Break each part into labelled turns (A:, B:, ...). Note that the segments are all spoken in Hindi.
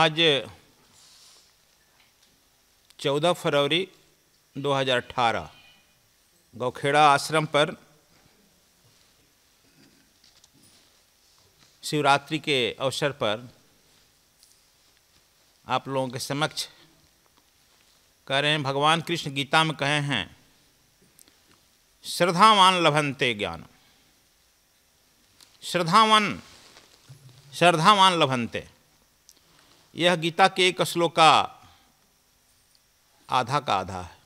A: आज 14 फरवरी 2018 गौखेड़ा आश्रम पर शिवरात्रि के अवसर पर आप लोगों के समक्ष कह रहे हैं भगवान कृष्ण गीता में कहे हैं श्रद्धावान लभनते ज्ञान श्रद्धावान श्रद्धावान लभनते यह गीता के एक श्लोक का आधा का आधा है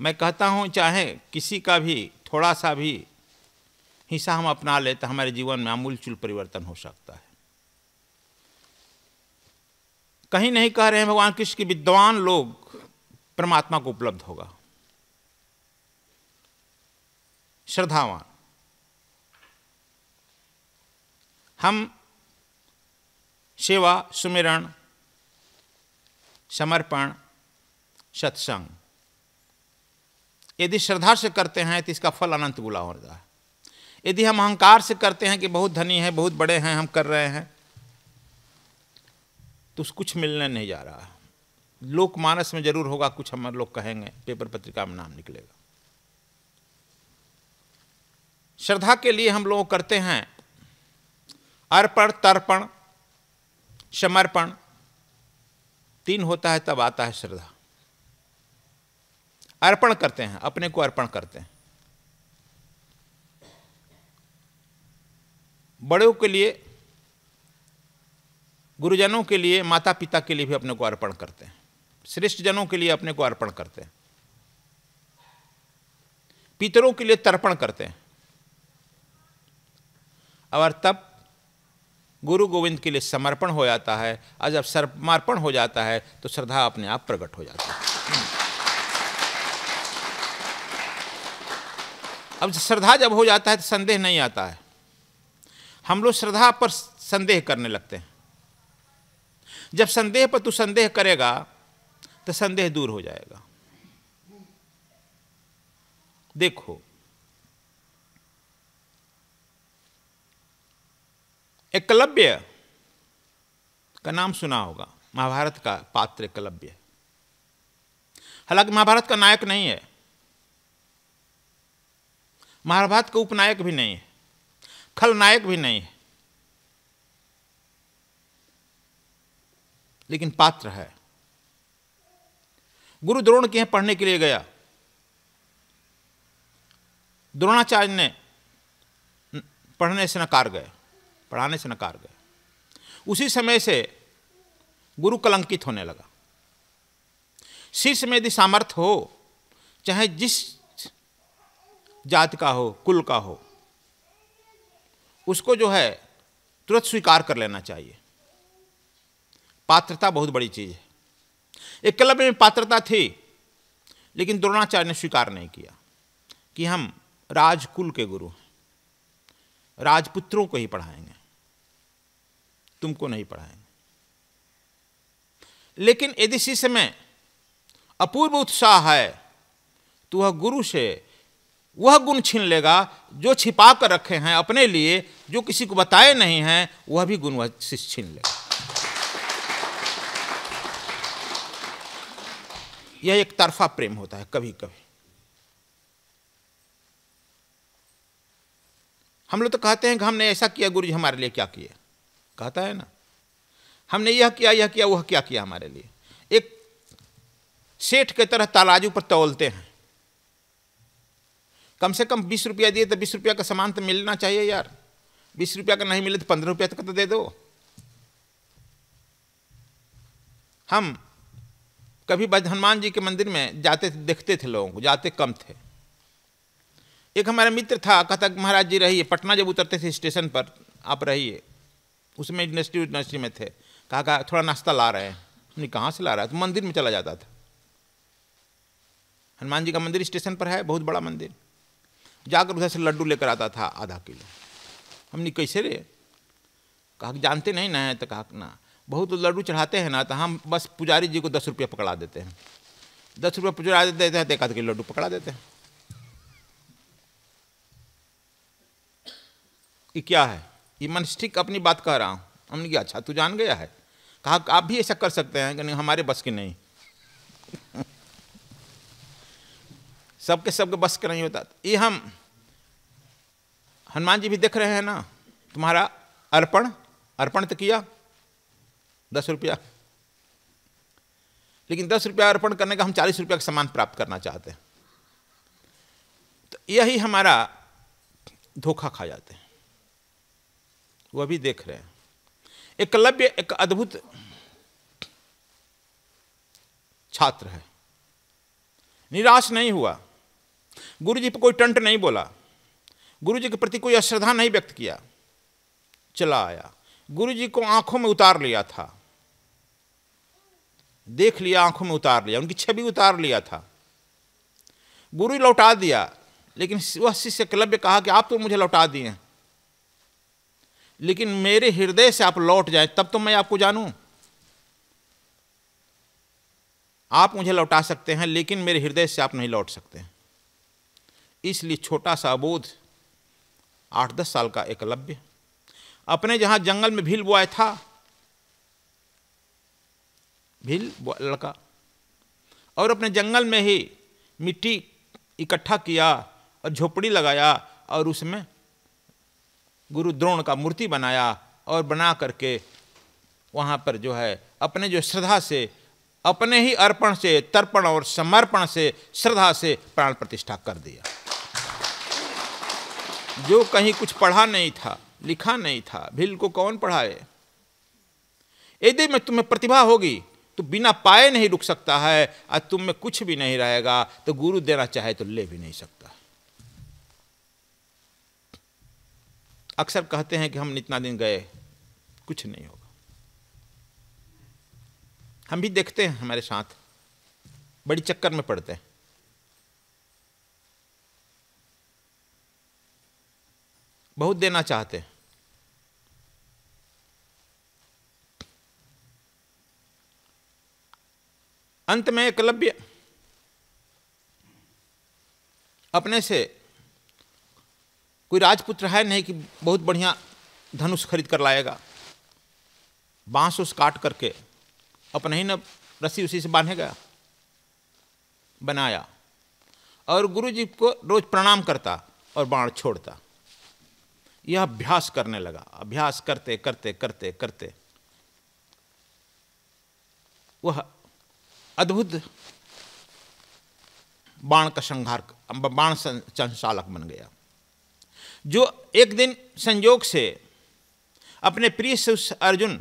A: मैं कहता हूँ चाहे किसी का भी थोड़ा सा भी हिस्सा हम अपना ले तो हमारे जीवन में अमूलचूल परिवर्तन हो सकता है कहीं नहीं कह रहे हैं भगवान कृष्ण के विद्वान लोग परमात्मा को उपलब्ध होगा श्रद्धावान हम सेवा सुमिरण समर्पण सत्संग यदि श्रद्धा से करते हैं तो इसका फल अनंत गुला होता है यदि हम अहंकार से करते हैं कि बहुत धनी है बहुत बड़े हैं हम कर रहे हैं तो उस कुछ मिलने नहीं जा रहा लोकमानस में जरूर होगा कुछ हम लोग कहेंगे पेपर पत्रिका में नाम निकलेगा श्रद्धा के लिए हम लोग करते हैं अर्पण तर्पण समर्पण तीन होता है तब आता है श्रद्धा अर्पण करते हैं अपने को अर्पण करते हैं बड़ों के लिए गुरुजनों के लिए माता पिता के लिए भी अपने को अर्पण करते हैं श्रेष्ठ जनों के लिए अपने को अर्पण करते हैं पितरों के लिए तर्पण करते हैं और तब गुरु गोविंद के लिए समर्पण हो जाता है और जब समर्पण हो जाता है तो श्रद्धा अपने आप प्रकट हो जाती है अब श्रद्धा जब हो जाता है तो संदेह नहीं आता है हम लोग श्रद्धा पर संदेह करने लगते हैं जब संदेह पर तू संदेह करेगा तो संदेह दूर हो जाएगा देखो एकलव्य का नाम सुना होगा महाभारत का पात्र एकलव्य हालांकि महाभारत का नायक नहीं है महाभारत का उपनायक भी नहीं है खलनायक भी नहीं है लेकिन पात्र है गुरु द्रोण के पढ़ने के लिए गया द्रोणाचार्य ने पढ़ने से नकार गए पढ़ाने से नकार गए उसी समय से गुरु कलंकित होने लगा शिष्य में यदि सामर्थ्य हो चाहे जिस जात का हो कुल का हो उसको जो है तुरंत स्वीकार कर लेना चाहिए पात्रता बहुत बड़ी चीज़ है एक क्लब में पात्रता थी लेकिन द्रोणाचार्य ने स्वीकार नहीं किया कि हम राजकुल के गुरु हैं राजपुत्रों को ही पढ़ाएंगे तुमको नहीं पढ़ाएंगे लेकिन यदि शिष्य में अपूर्व उत्साह है तो वह गुरु से वह गुण छीन लेगा जो छिपा कर रखे हैं अपने लिए जो किसी को बताए नहीं हैं वह भी गुण वह शिष्य छीन लेगा यह एक तरफा प्रेम होता है कभी कभी हम लोग तो कहते हैं कि हमने ऐसा किया गुरु जी हमारे लिए क्या किया कहता है ना हमने यह किया यह किया वह क्या किया हमारे लिए एक सेठ के तरह तालाजू पर तोलते हैं कम से कम बीस रुपया दिए तो बीस रुपया का सामान तो मिलना चाहिए यार बीस रुपया का नहीं मिले तो पंद्रह रुपया तक तो दे दो हम कभी हनुमान जी के मंदिर में जाते थे देखते थे लोगों को जाते कम थे एक हमारा मित्र था कथक महाराज जी रहिए पटना जब उतरते थे स्टेशन पर आप रहिए उसमें इंडस्ट्री इंडस्ट्री में थे कहा कहा थोड़ा नाश्ता ला रहे हैं हमने कहाँ से ला रहा है तो मंदिर में चला जाता था हनुमान जी का मंदिर स्टेशन पर है बहुत बड़ा मंदिर जाकर उधर से लड्डू लेकर आता था आधा किलो हमने कैसे रे कहा जानते नहीं ना है तो कहा ना बहुत लड्डू चढ़ाते हैं ना तो हम बस पुजारी जी को दस रुपया पकड़ा देते हैं दस रुपया पुजारा देते हैं तो एक आधे किलो लड्डू पकड़ा देते हैं ये क्या है ये मनस्टिक अपनी बात कह रहा हूँ हमने कहा अच्छा तू जान गया है कहा आप भी ऐसा कर सकते हैं कि नहीं हमारे बस के नहीं सबके सबके बस का नहीं होता ये हम हनुमान जी भी देख रहे हैं ना तुम्हारा अर्पण अर्पण तो किया दस रुपया लेकिन दस रुपया अर्पण करने का हम चालीस रुपया का सामान प्राप्त करना चाहते हैं तो यही हमारा धोखा खा जाते हैं वह भी देख रहे हैं एकलव्य एक अद्भुत छात्र है निराश नहीं हुआ गुरु जी पर कोई टंट नहीं बोला गुरु जी के प्रति कोई अश्रद्धा नहीं व्यक्त किया चला आया गुरु जी को आंखों में उतार लिया था देख लिया आंखों में उतार लिया उनकी छवि उतार लिया था गुरु लौटा दिया लेकिन वह शिष्य क्लब्य कहा कि आप तो मुझे लौटा दिए हैं लेकिन मेरे हृदय से आप लौट जाए तब तो मैं आपको जानूं आप मुझे लौटा सकते हैं लेकिन मेरे हृदय से आप नहीं लौट सकते इसलिए छोटा सा अबोध आठ दस साल का एकलव्य अपने जहाँ जंगल में भील बुआ था भील लड़का और अपने जंगल में ही मिट्टी इकट्ठा किया और झोपड़ी लगाया और उसमें गुरु द्रोण का मूर्ति बनाया और बना करके वहाँ पर जो है अपने जो श्रद्धा से अपने ही अर्पण से तर्पण और समर्पण से श्रद्धा से प्राण प्रतिष्ठा कर दिया जो कहीं कुछ पढ़ा नहीं था लिखा नहीं था भील को कौन पढ़ाए यदि में तुम्हें प्रतिभा होगी तो बिना पाए नहीं रुक सकता है आज तुम में कुछ भी नहीं रहेगा तो गुरु देना चाहे तो ले भी नहीं सकता अक्सर कहते हैं कि हम इतना दिन गए कुछ नहीं होगा हम भी देखते हैं हमारे साथ बड़ी चक्कर में पड़ते हैं बहुत देना चाहते हैं अंत में एकलव्य अपने से कोई राजपुत्र है नहीं कि बहुत बढ़िया धनुष खरीद कर लाएगा बांस उस काट करके अपने ही न रस्सी उसी से बांधेगा बनाया और गुरु जी को रोज प्रणाम करता और बाण छोड़ता यह अभ्यास करने लगा अभ्यास करते करते करते करते वह अद्भुत बाण का संहार बाण संचालक बन गया जो एक दिन संयोग से अपने प्रिय शिष्य अर्जुन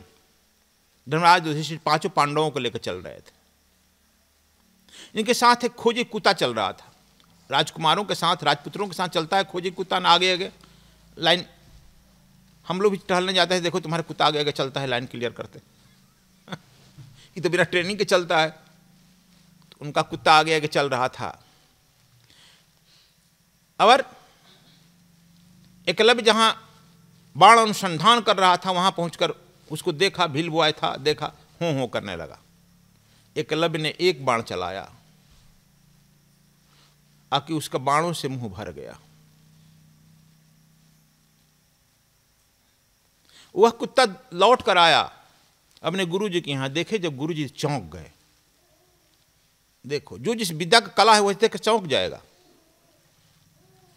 A: धर्मराज युधिष्ठिर पांचों पांडवों को लेकर चल रहे थे इनके साथ एक खोजी कुत्ता चल रहा था राजकुमारों के साथ राजपुत्रों के साथ चलता है खोजी कुत्ता ना आगे आगे लाइन हम लोग भी टहलने जाते हैं देखो तुम्हारे कुत्ता आगे आगे चलता है लाइन क्लियर करते ये तो बिना ट्रेनिंग के चलता है तो उनका कुत्ता आगे आगे चल रहा था और एकलव्य जहाँ बाण अनुसंधान कर रहा था वहाँ पहुँच उसको देखा भील बुआ था देखा हों हों करने लगा एकलव्य ने एक बाण चलाया आकि उसका बाणों से मुंह भर गया वह कुत्ता लौट कर आया अपने गुरु जी के यहां देखे जब गुरु जी चौंक गए देखो जो जिस विद्या का कला है वह देख चौंक जाएगा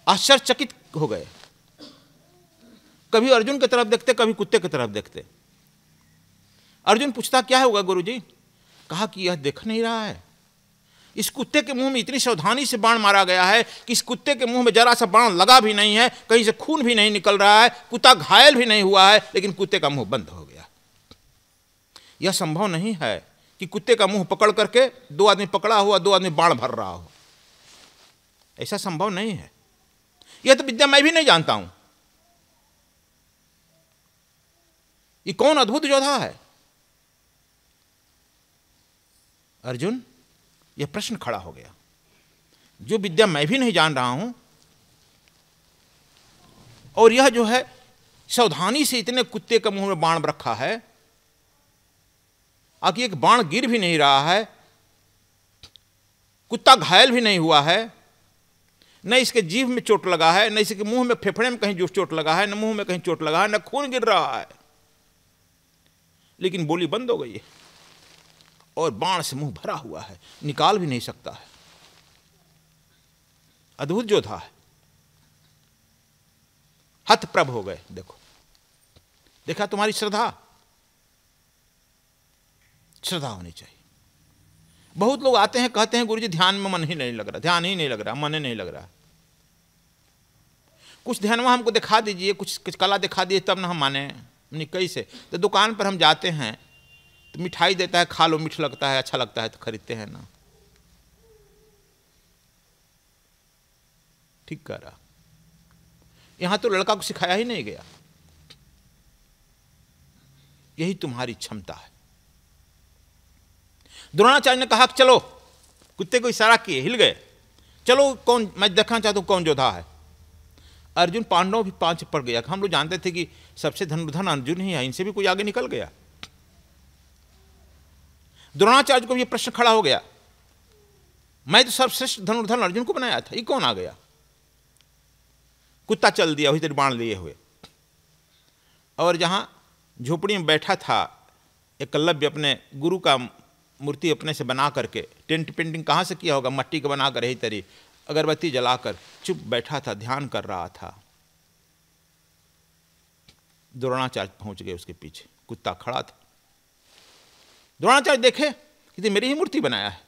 A: आश्चर्यचकित हो गए कभी अर्जुन की तरफ देखते कभी कुत्ते की तरफ देखते अर्जुन पूछता क्या होगा गुरु जी कहा कि यह देख नहीं रहा है इस कुत्ते के मुंह में इतनी सावधानी से बाण मारा गया है कि इस कुत्ते के मुंह में जरा सा बाण लगा भी नहीं है कहीं से खून भी नहीं निकल रहा है कुत्ता घायल भी नहीं हुआ है लेकिन कुत्ते का मुंह बंद हो गया यह संभव नहीं है कि कुत्ते का मुंह पकड़ करके दो आदमी पकड़ा हुआ दो आदमी बाण भर रहा हो ऐसा संभव नहीं है यह तो विद्या मैं भी नहीं जानता हूं ये कौन अद्भुत योद्धा है अर्जुन यह प्रश्न खड़ा हो गया जो विद्या मैं भी नहीं जान रहा हूं और यह जो है सावधानी से इतने कुत्ते के मुंह में बाण रखा है आखिर एक बाण गिर भी नहीं रहा है कुत्ता घायल भी नहीं हुआ है न इसके जीव में चोट लगा है न इसके मुंह में फेफड़े में कहीं जो चोट लगा है न मुंह में कहीं चोट लगा है न खून गिर रहा है लेकिन बोली बंद हो गई है और बाण से मुंह भरा हुआ है निकाल भी नहीं सकता है अद्भुत जो था हथप्रभ हो गए देखो देखा तुम्हारी श्रद्धा श्रद्धा होनी चाहिए बहुत लोग आते हैं कहते हैं गुरु जी ध्यान में मन ही नहीं लग रहा ध्यान ही नहीं लग रहा मन ही नहीं लग रहा कुछ ध्यान में हमको दिखा दीजिए कुछ, कुछ कला दिखा दीजिए तब ना हम माने इक्कीस से तो दुकान पर हम जाते हैं तो मिठाई देता है खा लो मीठ लगता है अच्छा लगता है तो खरीदते हैं ना ठीक कह रहा यहां तो लड़का को सिखाया ही नहीं गया यही तुम्हारी क्षमता है द्रोणाचार्य ने कहा चलो कुत्ते को इशारा किए हिल गए चलो कौन मैं देखना चाहता हूं कौन योद्धा है अर्जुन पांडव भी पांच पड़ गया हम लोग जानते थे कि सबसे धनुर्धन अर्जुन ही है इनसे भी कोई आगे निकल गया द्रोणाचार्य को यह प्रश्न खड़ा हो गया मैं तो सर्वश्रेष्ठ धनुर्धन अर्जुन को बनाया था ये कौन आ गया कुत्ता चल दिया हुई तेरे बाण लिए हुए और जहां झोपड़ी में बैठा था एक एकलव्य अपने गुरु का मूर्ति अपने से बना करके टेंट पेंटिंग कहां से किया होगा मट्टी का बना कर यही तरी अगरबत्ती जलाकर चुप बैठा था ध्यान कर रहा था द्रोणाचार्य पहुंच गए उसके पीछे कुत्ता खड़ा था द्रोणाचार्य देखे कि तो मेरी ही मूर्ति बनाया है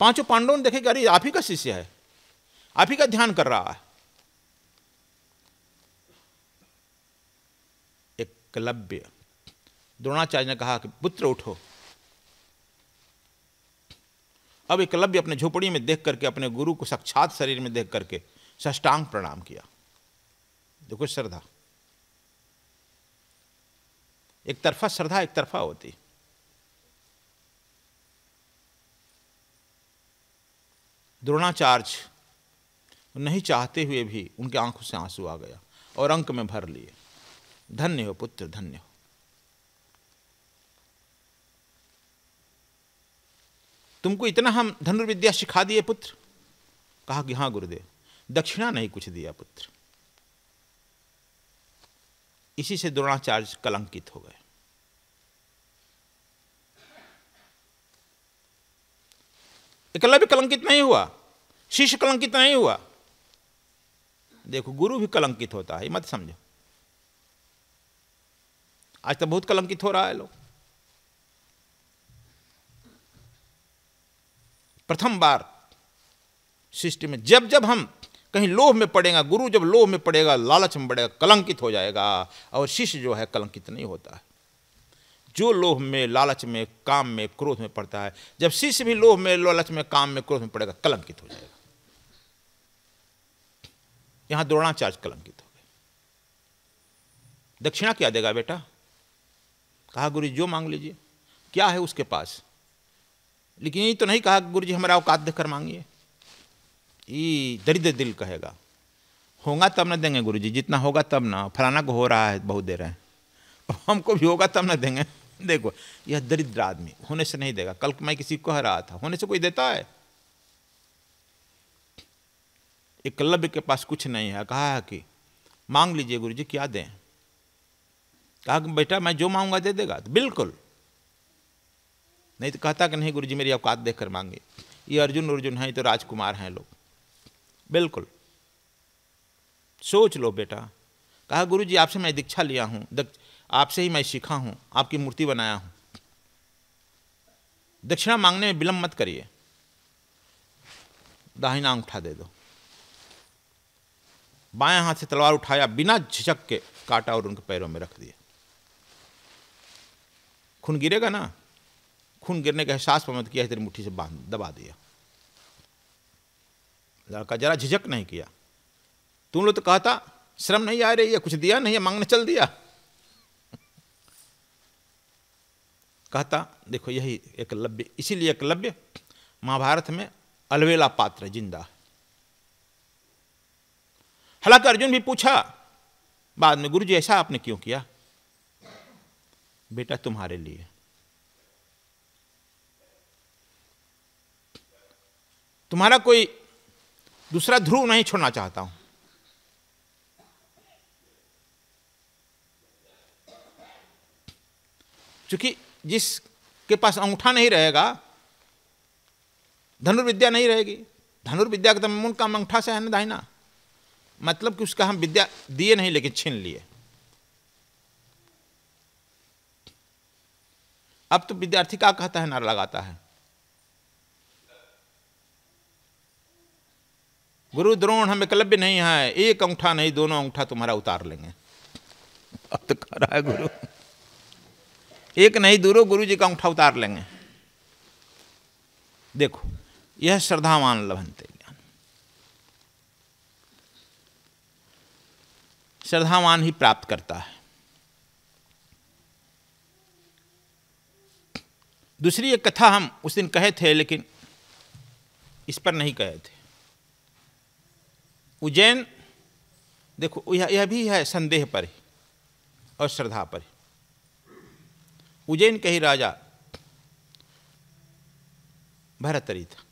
A: पांचों पांडव ने देखे कि अरे आप ही का शिष्य है आप ही का ध्यान कर रहा है एक कलव्य द्रोणाचार्य ने कहा कि पुत्र उठो अब एकलव्य अपने झोपड़ी में देख करके अपने गुरु को साक्षात शरीर में देख करके सष्टांग प्रणाम किया देखो श्रद्धा एक तरफा श्रद्धा एक तरफा होती द्रोणाचार्य नहीं चाहते हुए भी उनके आंखों से आंसू आ गया और अंक में भर लिए धन्य हो पुत्र धन्य हो तुमको इतना हम धनुर्विद्या सिखा दिए पुत्र कहा कि हाँ गुरुदेव दक्षिणा नहीं कुछ दिया पुत्र इसी से द्रोणाचार्य कलंकित हो गए भी कलंकित नहीं हुआ शिष्य कलंकित नहीं हुआ देखो गुरु भी कलंकित होता है मत समझो आज तो बहुत कलंकित हो रहा है लोग प्रथम बार सृष्टि में जब जब हम कहीं लोभ में पड़ेगा गुरु जब लोभ में पड़ेगा लालच में पड़ेगा कलंकित हो जाएगा और शिष्य जो है कलंकित नहीं होता है जो लोभ में लालच में काम में क्रोध में पड़ता है जब शिष्य भी लोभ में लालच में काम में क्रोध में पड़ेगा कलंकित हो जाएगा यहां द्रोणाचार्य कलंकित हो गए दक्षिणा क्या देगा बेटा कहा गुरु जो मांग लीजिए क्या है उसके पास लेकिन ये तो नहीं कहा गुरु जी हमारा औकात देकर मांगिए ये दरिद्र दिल कहेगा होगा तब ना देंगे गुरु जी जितना होगा तब ना फलाना को हो रहा है बहुत देर है हमको भी होगा तब ना देंगे देखो यह दरिद्र आदमी होने से नहीं देगा कल मैं किसी को कह रहा था होने से कोई देता है एक लव्य के पास कुछ नहीं है कहा है कि मांग लीजिए गुरु जी क्या दें कहा बेटा मैं जो मांगूंगा दे देगा तो बिल्कुल नहीं तो कहता कि नहीं गुरु जी मेरी औकात देख कर मांगे ये अर्जुन अर्जुन हैं तो राजकुमार हैं लोग बिल्कुल सोच लो बेटा कहा गुरु जी आपसे मैं दीक्षा लिया हूँ आपसे ही मैं सीखा हूँ आपकी मूर्ति बनाया हूँ दक्षिणा मांगने में विलम्ब मत करिए दाहिना उठा दे दो बाएं हाथ से तलवार उठाया बिना झिझक के काटा और उनके पैरों में रख दिया खून गिरेगा ना खून गिरने का एहसास पर मत किया तेरी मुट्ठी से बांध दबा दिया लड़का जरा झिझक नहीं किया तुम लोग तो कहता श्रम नहीं आ रही है कुछ दिया नहीं है मांगने चल दिया कहता देखो यही एक लव्य इसीलिए एक लव्य महाभारत में अलवेला पात्र जिंदा हालांकि अर्जुन भी पूछा बाद में गुरु जी ऐसा आपने क्यों किया बेटा तुम्हारे लिए तुम्हारा कोई दूसरा ध्रुव नहीं छोड़ना चाहता हूं क्योंकि जिसके पास अंगूठा नहीं रहेगा धनुर्विद्या नहीं रहेगी धनुर्विद्या का मूल काम अंगूठा से है ना दाहिना मतलब कि उसका हम विद्या दिए नहीं लेकिन छीन लिए अब तो विद्यार्थी क्या कहता है नारा लगाता है गुरु द्रोण हम एकलव्य नहीं है एक अंगूठा नहीं दोनों अंगूठा तुम्हारा उतार लेंगे अब तो कह रहा है गुरु एक नहीं दूरो गुरु जी का अंगूठा उतार लेंगे देखो यह श्रद्धावान लभनते ज्ञान श्रद्धावान ही प्राप्त करता है दूसरी एक कथा हम उस दिन कहे थे लेकिन इस पर नहीं कहे थे उज्जैन देखो यह भी है संदेह पर ही और श्रद्धा पर ही उज्जैन के ही राजा भरतरी था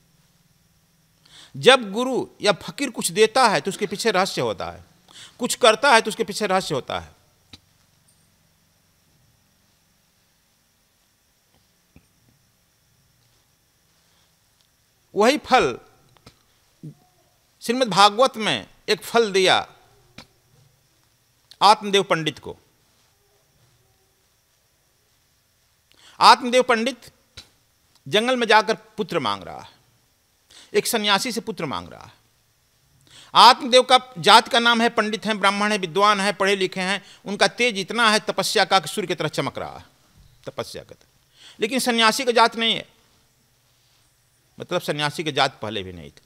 A: जब गुरु या फकीर कुछ देता है तो उसके पीछे रहस्य होता है कुछ करता है तो उसके पीछे रहस्य होता है वही फल श्रीमद् भागवत में एक फल दिया आत्मदेव पंडित को आत्मदेव पंडित जंगल में जाकर पुत्र मांग रहा है एक सन्यासी से पुत्र मांग रहा है आत्मदेव का जात का नाम है पंडित हैं ब्राह्मण है विद्वान है पढ़े लिखे हैं उनका तेज इतना है तपस्या का कि सूर्य की तरह चमक रहा है तपस्या का लेकिन सन्यासी का जात नहीं है मतलब सन्यासी का जात पहले भी नहीं थे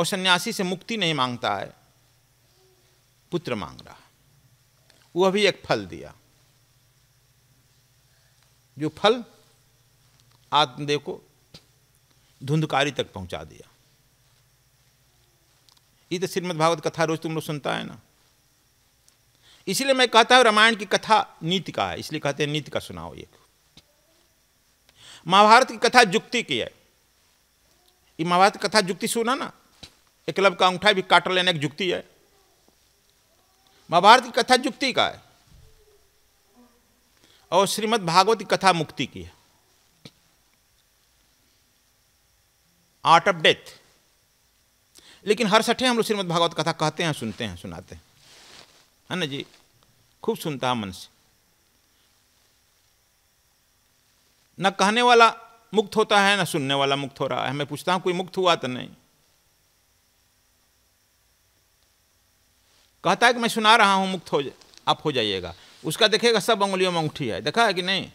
A: और सन्यासी से मुक्ति नहीं मांगता है पुत्र मांग रहा वह भी एक फल दिया जो फल आत्मदेव को धुंधकारी तक पहुंचा दिया ये तो श्रीमद भागवत कथा रोज तुम लोग सुनता है ना इसलिए मैं कहता हूं रामायण की कथा नीति का है इसलिए कहते हैं नीति का सुनाओ ये महाभारत की कथा जुक्ति की है ये महाभारत कथा जुक्ति सुना ना क्लब का अंगूठा भी काट लेने की जुक्ति है महाभारत की कथा जुक्ति का है और श्रीमद् भागवत की कथा मुक्ति की है आर्ट ऑफ डेथ लेकिन हर सठे हम लोग श्रीमद् भागवत कथा कहते हैं सुनते हैं सुनाते हैं है ना जी खूब सुनता है मन से न कहने वाला मुक्त होता है न सुनने वाला मुक्त हो रहा है मैं पूछता हूँ कोई मुक्त हुआ तो नहीं कहता है कि मैं सुना रहा हूँ मुक्त हो आप हो जाइएगा उसका देखेगा सब अंगुलियों में अंगूठी है देखा है कि नहीं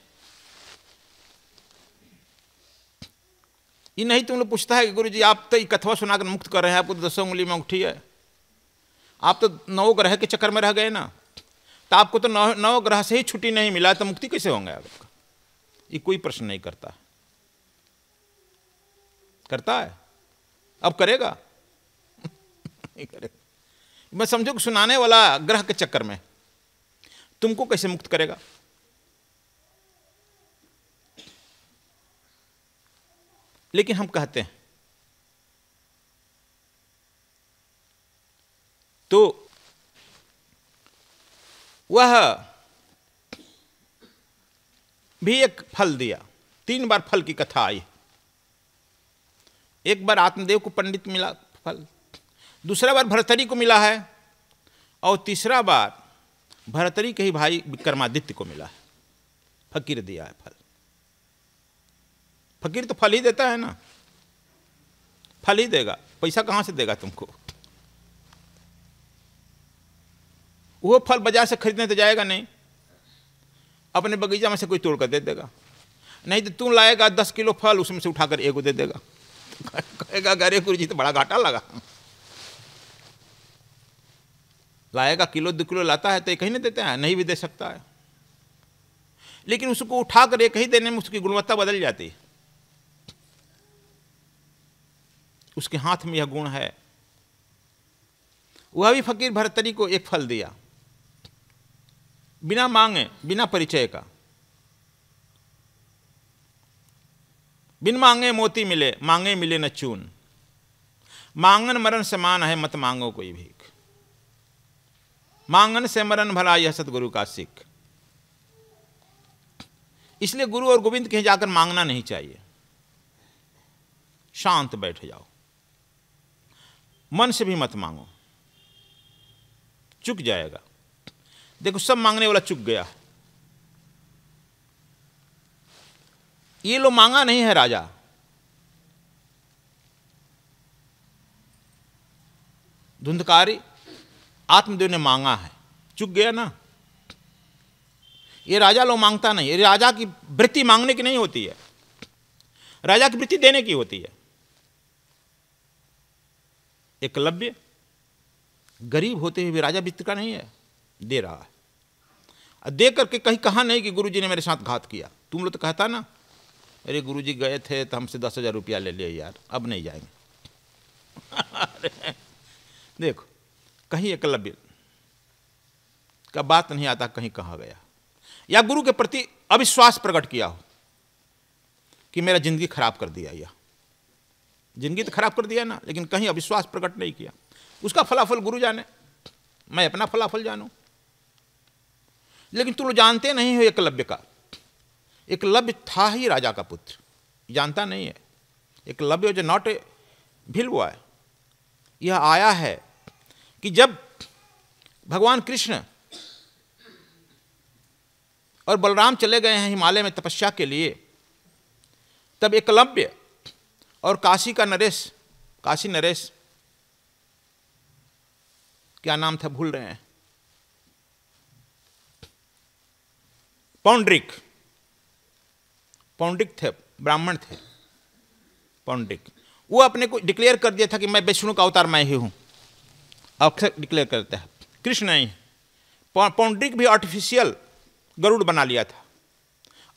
A: ये नहीं तुम लोग पूछता है कि गुरु जी आप तो ये कथवा सुनाकर मुक्त कर रहे हैं आपको तो दसों उंगली में अंगूठी है आप तो नौ ग्रह के चक्कर में रह गए ना तो आपको तो नौ नौ ग्रह से ही छुट्टी नहीं मिला तो मुक्ति कैसे होंगे आपका ये कोई प्रश्न नहीं करता करता है अब करेगा नहीं करेगा मैं समझो कि सुनाने वाला ग्रह के चक्कर में तुमको कैसे मुक्त करेगा लेकिन हम कहते हैं तो वह भी एक फल दिया तीन बार फल की कथा आई एक बार आत्मदेव को पंडित मिला फल दूसरा बार भरतरी को मिला है और तीसरा बार भरतरी के ही भाई विक्रमादित्य को मिला है फकीर दिया है फल फकीर तो फल ही देता है ना फल ही देगा पैसा कहाँ से देगा तुमको वो फल बाजार से खरीदने तो जाएगा नहीं अपने बगीचा में से कोई तोड़कर दे देगा नहीं तो तू लाएगा दस किलो फल उसमें से उठाकर एक दे देगा कहेगा गरे गुरु जी तो बड़ा घाटा लगा लाएगा किलो दो किलो लाता है तो एक ही नहीं देते हैं नहीं भी दे सकता है लेकिन उसको उठाकर एक ही देने में उसकी गुणवत्ता बदल जाती है उसके हाथ में यह गुण है वह भी फकीर भरतरी को एक फल दिया बिना मांगे बिना परिचय का बिन मांगे मोती मिले मांगे मिले न चून मांगन मरण समान है मत मांगो कोई भी मांगन से मरण भला यह सतगुरु का सिख इसलिए गुरु और गोविंद कहीं जाकर मांगना नहीं चाहिए शांत बैठ जाओ मन से भी मत मांगो चुक जाएगा देखो सब मांगने वाला चुक गया ये लो मांगा नहीं है राजा धुंधकारी आत्मदेव ने मांगा है चुक गया ना ये राजा लोग मांगता नहीं ये राजा की वृत्ति मांगने की नहीं होती है राजा की वृत्ति देने की होती है एकलव्य गरीब होते हुए भी राजा वित्त का नहीं है दे रहा है दे करके कहीं कहा नहीं कि गुरुजी ने मेरे साथ घात किया तुम लोग तो कहता ना अरे गुरुजी गए थे तो हमसे दस हज़ार रुपया ले लिया यार अब नहीं जाएंगे देखो कहीं एकलव्य का बात नहीं आता कहीं कहा गया या गुरु के प्रति अविश्वास प्रकट किया हो कि मेरा जिंदगी खराब कर दिया या जिंदगी तो खराब कर दिया ना लेकिन कहीं अविश्वास प्रकट नहीं किया उसका फलाफल गुरु जाने मैं अपना फलाफल जानू लेकिन तुम लोग जानते नहीं हो एकलव्य का एकलव्य था ही राजा का पुत्र जानता नहीं है एकलव्य जो नॉट भिल हुआ है यह आया है कि जब भगवान कृष्ण और बलराम चले गए हैं हिमालय में तपस्या के लिए तब एकलव्य और काशी का नरेश काशी नरेश क्या नाम था भूल रहे हैं पौंड्रिक पौंड्रिक थे ब्राह्मण थे पौंड्रिक वो अपने को डिक्लेयर कर दिया था कि मैं वैष्णु का अवतार मैं ही हूं अक्षर डिक्लेयर करता है कृष्ण नहीं पौंड्रिक भी आर्टिफिशियल गरुड़ बना लिया था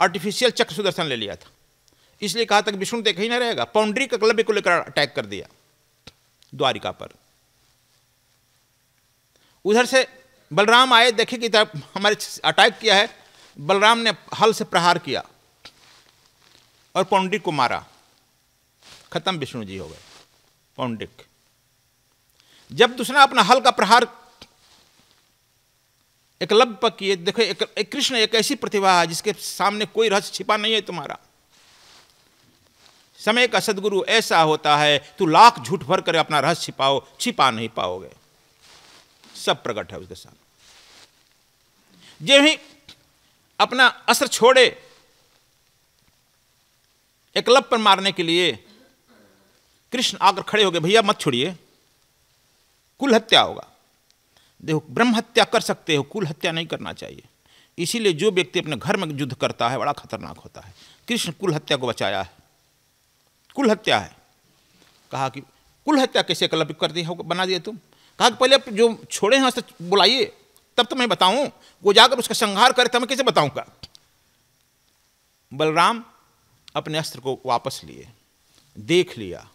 A: आर्टिफिशियल चक्र सुदर्शन ले लिया था इसलिए कहा कि विष्णु देख ही ना रहेगा पौंड्री का क्लब को लेकर अटैक कर दिया द्वारिका पर उधर से बलराम आए देखे कि तरफ हमारे अटैक किया है बलराम ने हल से प्रहार किया और पौंडिक को मारा खत्म विष्णु जी हो गए पौंडिक जब दूसरा अपना हल का प्रहार एकलव्य पर किए देखो एक, एक कृष्ण एक ऐसी प्रतिभा है जिसके सामने कोई रहस्य छिपा नहीं है तुम्हारा समय का सदगुरु ऐसा होता है तू लाख झूठ भर कर अपना रहस्य छिपाओ छिपा नहीं पाओगे सब प्रकट है उसके सामने जे ही अपना असर छोड़े एकलप पर मारने के लिए कृष्ण आकर खड़े हो गए भैया मत छोड़िए कुल हत्या होगा देखो ब्रह्म हत्या कर सकते हो कुल हत्या नहीं करना चाहिए इसीलिए जो व्यक्ति अपने घर में युद्ध करता है बड़ा खतरनाक होता है कृष्ण कुल हत्या को बचाया है कुल हत्या है कहा कि कुल हत्या कैसे कल्पित कर दी बना दिए तुम कहा कि पहले जो छोड़े हैं उससे बुलाइए तब तो मैं बताऊं वो जाकर उसका संहार करे तो मैं कैसे बताऊंगा बलराम अपने अस्त्र को वापस लिए देख लिया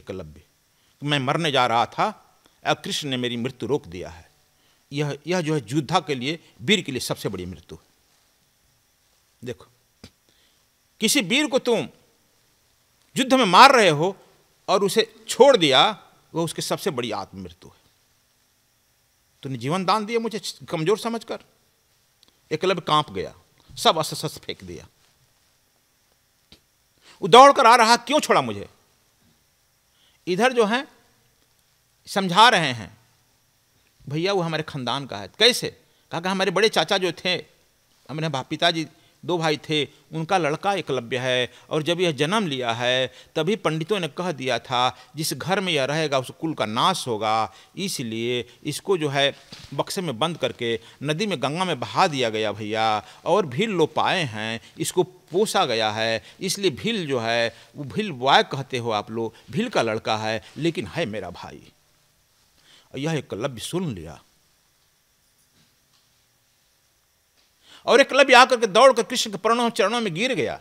A: एकलव्य मैं मरने जा रहा था कृष्ण ने मेरी मृत्यु रोक दिया है यह यह जो है युद्धा के लिए वीर के लिए सबसे बड़ी मृत्यु है देखो किसी वीर को तुम युद्ध में मार रहे हो और उसे छोड़ दिया वह उसकी सबसे बड़ी आत्म मृत्यु है तूने जीवन दान दिया मुझे कमजोर समझकर एकलव्य कांप गया सब अस्त शस्त्र फेंक दिया वो दौड़ कर आ रहा क्यों छोड़ा मुझे इधर जो है समझा रहे हैं भैया वो हमारे खानदान का है कैसे कहा कि हमारे बड़े चाचा जो थे हमारे पिताजी दो भाई थे उनका लड़का एकलव्य है और जब यह जन्म लिया है तभी पंडितों ने कह दिया था जिस घर में यह रहेगा उस कुल का नाश होगा इसलिए इसको जो है बक्से में बंद करके नदी में गंगा में बहा दिया गया भैया और भील लो पाए हैं इसको पोसा गया है इसलिए भील जो है वो भील वाय कहते हो आप लोग भील का लड़का है लेकिन है मेरा भाई यह लव्य सुन लिया और एक लव्य आकर के दौड़कर कृष्ण के प्रणों चरणों में गिर गया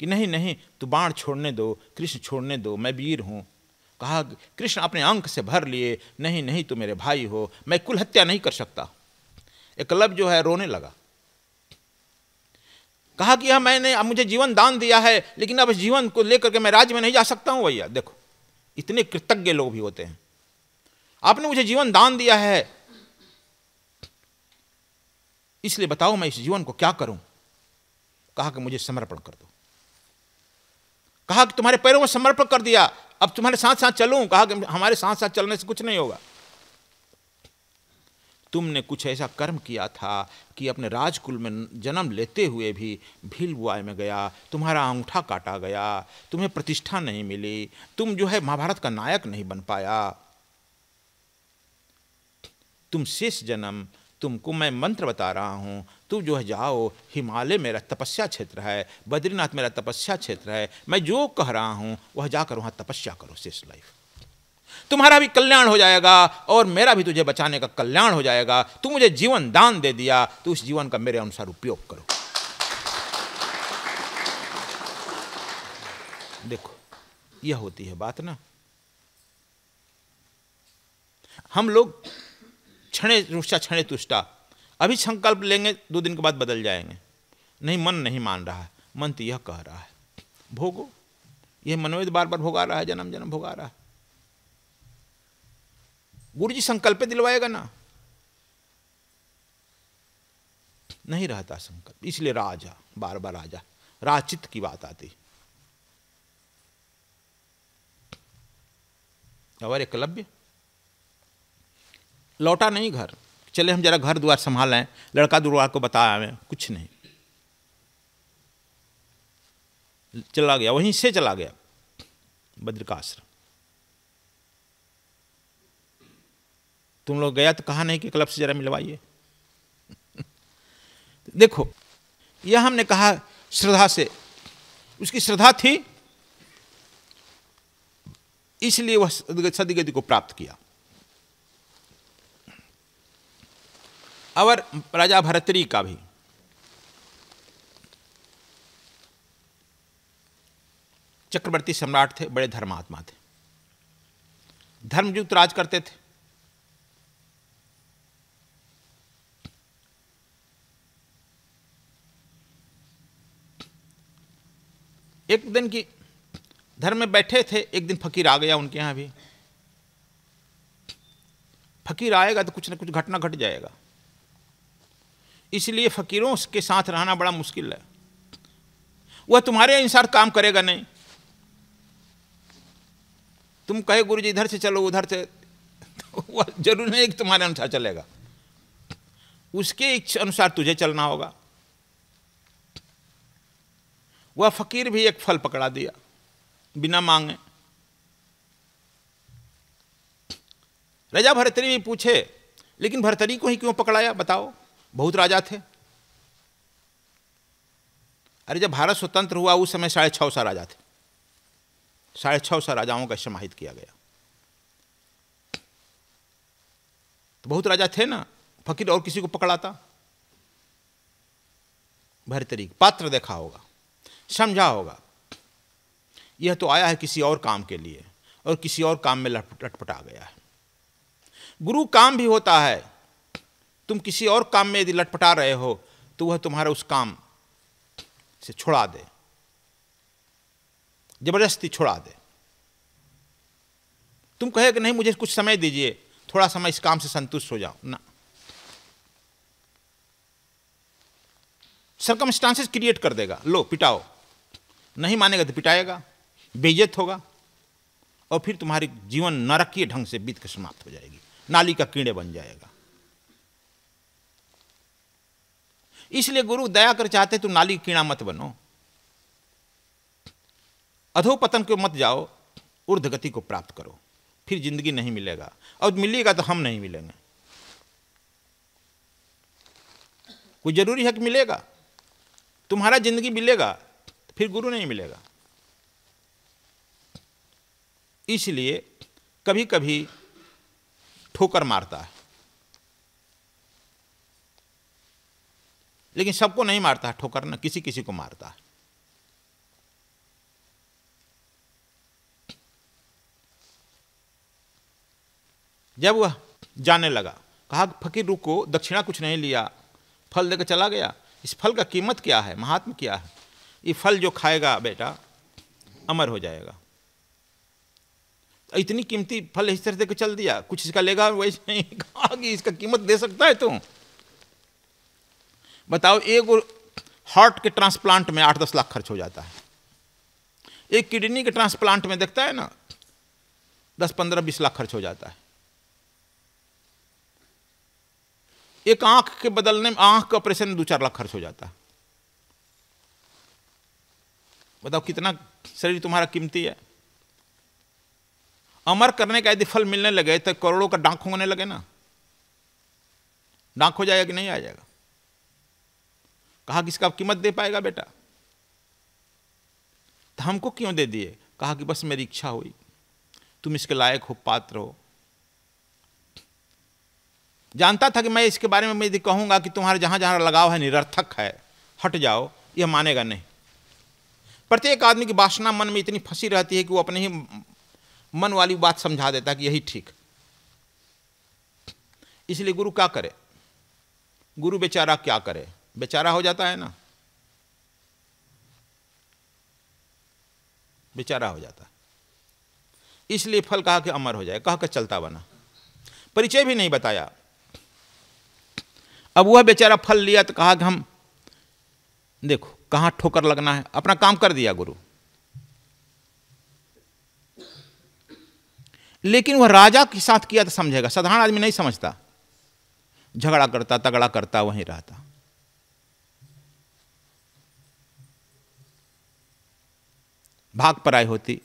A: कि नहीं नहीं तू बाण छोड़ने दो कृष्ण छोड़ने दो मैं वीर हूं कहा कृष्ण अपने अंक से भर लिए नहीं नहीं तू मेरे भाई हो मैं कुल हत्या नहीं कर सकता एकलव्य जो है रोने लगा कहा कि यह हाँ, मैंने अब मुझे जीवन दान दिया है लेकिन अब जीवन को लेकर के मैं राज्य में नहीं जा सकता हूं भैया देखो इतने कृतज्ञ लोग भी होते हैं आपने मुझे जीवन दान दिया है इसलिए बताओ मैं इस जीवन को क्या करूं कहा कि मुझे समर्पण कर दो कहा कि तुम्हारे पैरों में समर्पण कर दिया अब तुम्हारे साथ साथ चलूं कहा कि हमारे साथ साथ चलने से कुछ नहीं होगा तुमने कुछ ऐसा कर्म किया था कि अपने राजकुल में जन्म लेते हुए भी भील बुआई में गया तुम्हारा अंगूठा काटा गया तुम्हें प्रतिष्ठा नहीं मिली तुम जो है महाभारत का नायक नहीं बन पाया तुम शेष जन्म तुमको मैं मंत्र बता रहा हूँ तू जो है जाओ हिमालय मेरा तपस्या क्षेत्र है बद्रीनाथ मेरा तपस्या क्षेत्र है मैं जो कह रहा हूँ वह जाकर वहाँ तपस्या करो शेष लाइफ तुम्हारा भी कल्याण हो जाएगा और मेरा भी तुझे बचाने का कल्याण हो जाएगा तू मुझे जीवन दान दे दिया तो उस जीवन का मेरे अनुसार उपयोग करो देखो यह होती है बात ना हम लोग क्षण रुष्टा क्षणे तुष्टा अभी संकल्प लेंगे दो दिन के बाद बदल जाएंगे नहीं मन नहीं मान रहा है मन तो यह कह रहा है भोगो यह मनोवेद बार बार भोगा रहा है जन्म जन्म भोगा रहा है गुरु जी संकल्प दिलवाएगा ना नहीं रहता संकल्प इसलिए राजा बार बार राजा राजचित की बात आती और एकलव्य लौटा नहीं घर चले हम जरा घर द्वार संभाल लें लड़का दुर्वार को बताया हमें कुछ नहीं चला गया वहीं से चला गया बद्रिकाश्रम तुम लोग गया तो कहा नहीं कि क्लब से ज़रा मिलवाइए देखो यह हमने कहा श्रद्धा से उसकी श्रद्धा थी इसलिए वह सदगति को प्राप्त किया और राजा भरतरी का भी चक्रवर्ती सम्राट थे बड़े धर्मात्मा थे धर्मयुक्त राज करते थे एक दिन की धर्म में बैठे थे एक दिन फकीर आ गया उनके यहाँ भी फकीर आएगा तो कुछ ना कुछ घटना घट जाएगा इसलिए फकीरों के साथ रहना बड़ा मुश्किल है वह तुम्हारे अनुसार काम करेगा नहीं तुम कहे गुरु जी इधर से चलो उधर से तो वह जरूर नहीं तुम्हारे अनुसार चलेगा उसके इच्छा अनुसार तुझे चलना होगा वह फकीर भी एक फल पकड़ा दिया बिना मांगे राजा भरतरी भी पूछे लेकिन भरतरी को ही क्यों पकड़ाया बताओ बहुत राजा थे अरे जब भारत स्वतंत्र हुआ उस समय साढ़े छः सौ राजा थे साढ़े छः सौ राजाओं का समाहित किया गया तो बहुत राजा थे ना फकीर और किसी को पकड़ाता भरतरी पात्र देखा होगा समझा होगा यह तो आया है किसी और काम के लिए और किसी और काम में लटपटा गया है गुरु काम भी होता है तुम किसी और काम में यदि लटपटा रहे हो तो वह तुम्हारे उस काम से छुड़ा दे जबरदस्ती छुड़ा दे तुम कहे कि नहीं मुझे कुछ समय दीजिए थोड़ा समय इस काम से संतुष्ट हो जाओ ना सरकमस्टांसेस क्रिएट कर देगा लो पिटाओ नहीं मानेगा तो पिटाएगा बेइज्जत होगा और फिर तुम्हारी जीवन नरकीय ढंग से बीत के समाप्त हो जाएगी नाली का कीड़े बन जाएगा इसलिए गुरु दया कर चाहते तुम नाली कीड़ा मत बनो अधोपतन को मत जाओ ऊर्ध गति को प्राप्त करो फिर जिंदगी नहीं मिलेगा और मिलेगा तो हम नहीं मिलेंगे कोई जरूरी है कि मिलेगा तुम्हारा जिंदगी मिलेगा फिर गुरु नहीं मिलेगा इसलिए कभी कभी ठोकर मारता है लेकिन सबको नहीं मारता है ठोकर ना किसी किसी को मारता है जब वह जाने लगा कहा फकीर रुको दक्षिणा कुछ नहीं लिया फल देकर चला गया इस फल का कीमत क्या है महात्म क्या है ये फल जो खाएगा बेटा अमर हो जाएगा इतनी कीमती फल इस तरह से चल दिया कुछ इसका लेगा वैसे नहीं कहा कि इसका कीमत दे सकता है तुम बताओ एक हार्ट के ट्रांसप्लांट में आठ दस लाख खर्च हो जाता है एक किडनी के ट्रांसप्लांट में देखता है ना दस पंद्रह बीस लाख खर्च हो जाता है एक आंख के बदलने में आंख का ऑपरेशन दो चार लाख खर्च हो जाता है बताओ कितना शरीर तुम्हारा कीमती है अमर करने का यदि फल मिलने लगे तो करोड़ों का डांक होने लगे ना डांक हो जाएगा कि नहीं आ जाएगा कहा कि इसका कीमत दे पाएगा बेटा तो हमको क्यों दे दिए कहा कि बस मेरी इच्छा हुई तुम इसके लायक हो पात्र हो जानता था कि मैं इसके बारे में यदि कहूंगा कि तुम्हारा जहां जहाँ लगाव है निरर्थक है हट जाओ यह मानेगा नहीं प्रत्येक आदमी की वासना मन में इतनी फंसी रहती है कि वो अपने ही मन वाली बात समझा देता है कि यही ठीक इसलिए गुरु क्या करे गुरु बेचारा क्या करे बेचारा हो जाता है ना बेचारा हो जाता है इसलिए फल कहा कि अमर हो जाए कहा कि चलता बना परिचय भी नहीं बताया अब वह बेचारा फल लिया तो कहा कि हम देखो कहाँ ठोकर लगना है अपना काम कर दिया गुरु लेकिन वह राजा के साथ किया तो समझेगा साधारण आदमी नहीं समझता झगड़ा करता तगड़ा करता वहीं रहता भाग पराय होती